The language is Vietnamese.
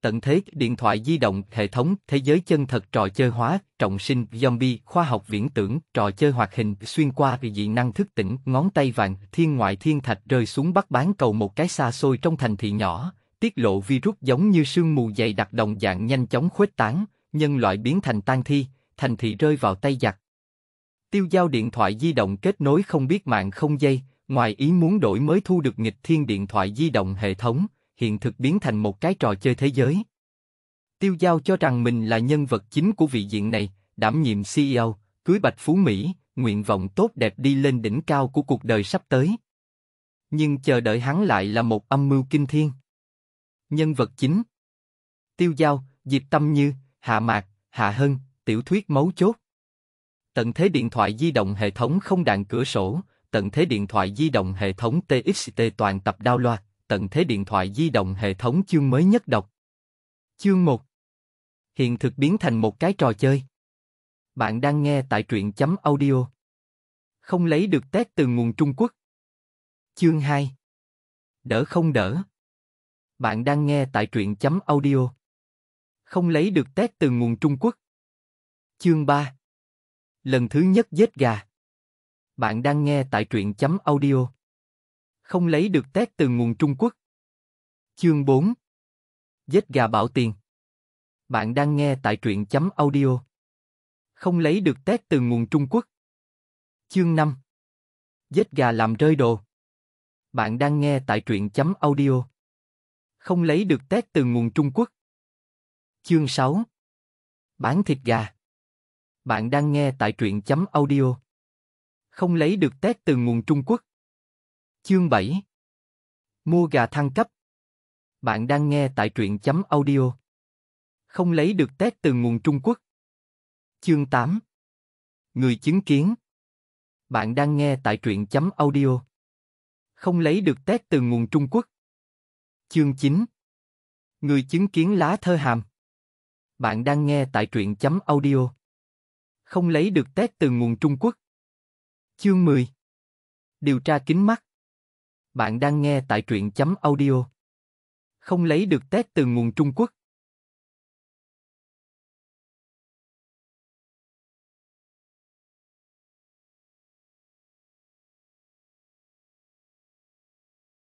tận thế, điện thoại di động, hệ thống, thế giới chân thật trò chơi hóa, trọng sinh, zombie, khoa học viễn tưởng, trò chơi hoạt hình, xuyên qua dị năng thức tỉnh, ngón tay vàng, thiên ngoại thiên thạch rơi xuống bắt bán cầu một cái xa xôi trong thành thị nhỏ, tiết lộ virus giống như sương mù dày đặc đồng dạng nhanh chóng khuếch tán, nhân loại biến thành tan thi, thành thị rơi vào tay giặc. Tiêu giao điện thoại di động kết nối không biết mạng không dây, ngoài ý muốn đổi mới thu được nghịch thiên điện thoại di động hệ thống, hiện thực biến thành một cái trò chơi thế giới. Tiêu Giao cho rằng mình là nhân vật chính của vị diện này, đảm nhiệm CEO, cưới Bạch Phú Mỹ, nguyện vọng tốt đẹp đi lên đỉnh cao của cuộc đời sắp tới. Nhưng chờ đợi hắn lại là một âm mưu kinh thiên. Nhân vật chính Tiêu Giao, Diệp Tâm Như, Hạ Mạc, Hạ Hân, tiểu thuyết mấu chốt. Tận thế điện thoại di động hệ thống không đạn cửa sổ, tận thế điện thoại di động hệ thống TXT toàn tập đao loạt tận thế điện thoại di động hệ thống chương mới nhất đọc. Chương 1 Hiện thực biến thành một cái trò chơi. Bạn đang nghe tại truyện chấm audio. Không lấy được test từ nguồn Trung Quốc. Chương 2 Đỡ không đỡ. Bạn đang nghe tại truyện chấm audio. Không lấy được test từ nguồn Trung Quốc. Chương 3 Lần thứ nhất giết gà. Bạn đang nghe tại truyện chấm audio không lấy được tét từ nguồn Trung Quốc. Chương 4 Giết gà bảo tiền Bạn đang nghe tại truyện chấm audio. Không lấy được tét từ nguồn Trung Quốc. Chương 5 Giết gà làm rơi đồ Bạn đang nghe tại truyện chấm audio. Không lấy được tét từ nguồn Trung Quốc. Chương 6 Bán thịt gà Bạn đang nghe tại truyện chấm audio. Không lấy được tét từ nguồn Trung Quốc. Chương 7 Mua gà thăng cấp Bạn đang nghe tại truyện chấm audio. Không lấy được test từ nguồn Trung Quốc. Chương 8 Người chứng kiến Bạn đang nghe tại truyện chấm audio. Không lấy được test từ nguồn Trung Quốc. Chương 9 Người chứng kiến lá thơ hàm Bạn đang nghe tại truyện chấm audio. Không lấy được test từ nguồn Trung Quốc. Chương 10 Điều tra kính mắt bạn đang nghe tại truyện chấm audio. Không lấy được test từ nguồn Trung Quốc.